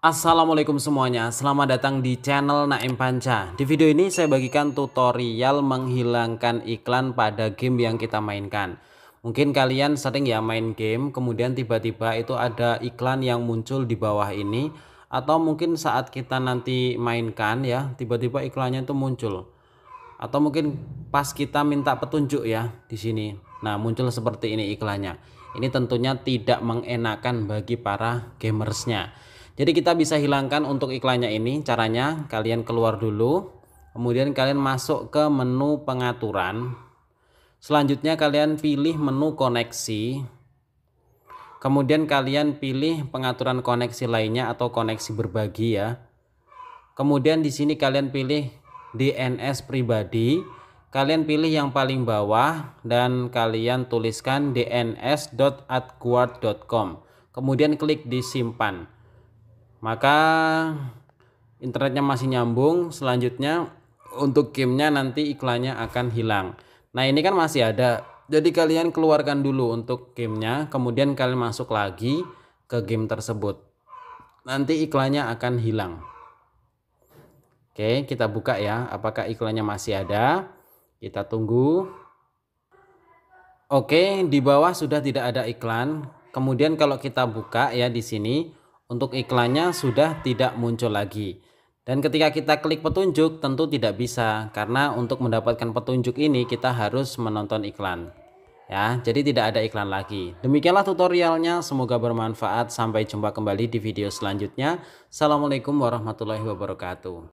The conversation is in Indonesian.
Assalamualaikum semuanya, selamat datang di channel Naim Panca Di video ini saya bagikan tutorial menghilangkan iklan pada game yang kita mainkan Mungkin kalian sering ya main game, kemudian tiba-tiba itu ada iklan yang muncul di bawah ini Atau mungkin saat kita nanti mainkan ya, tiba-tiba iklannya itu muncul Atau mungkin pas kita minta petunjuk ya di sini Nah muncul seperti ini iklannya Ini tentunya tidak mengenakan bagi para gamersnya jadi kita bisa hilangkan untuk iklannya ini. Caranya kalian keluar dulu. Kemudian kalian masuk ke menu pengaturan. Selanjutnya kalian pilih menu koneksi. Kemudian kalian pilih pengaturan koneksi lainnya atau koneksi berbagi ya. Kemudian di sini kalian pilih DNS pribadi. Kalian pilih yang paling bawah dan kalian tuliskan dns.adguard.com. Kemudian klik disimpan maka internetnya masih nyambung selanjutnya untuk gamenya nanti iklannya akan hilang nah ini kan masih ada jadi kalian keluarkan dulu untuk gamenya kemudian kalian masuk lagi ke game tersebut nanti iklannya akan hilang oke kita buka ya apakah iklannya masih ada kita tunggu oke di bawah sudah tidak ada iklan kemudian kalau kita buka ya di sini untuk iklannya sudah tidak muncul lagi. Dan ketika kita klik petunjuk tentu tidak bisa karena untuk mendapatkan petunjuk ini kita harus menonton iklan. Ya, jadi tidak ada iklan lagi. Demikianlah tutorialnya, semoga bermanfaat. Sampai jumpa kembali di video selanjutnya. Assalamualaikum warahmatullahi wabarakatuh.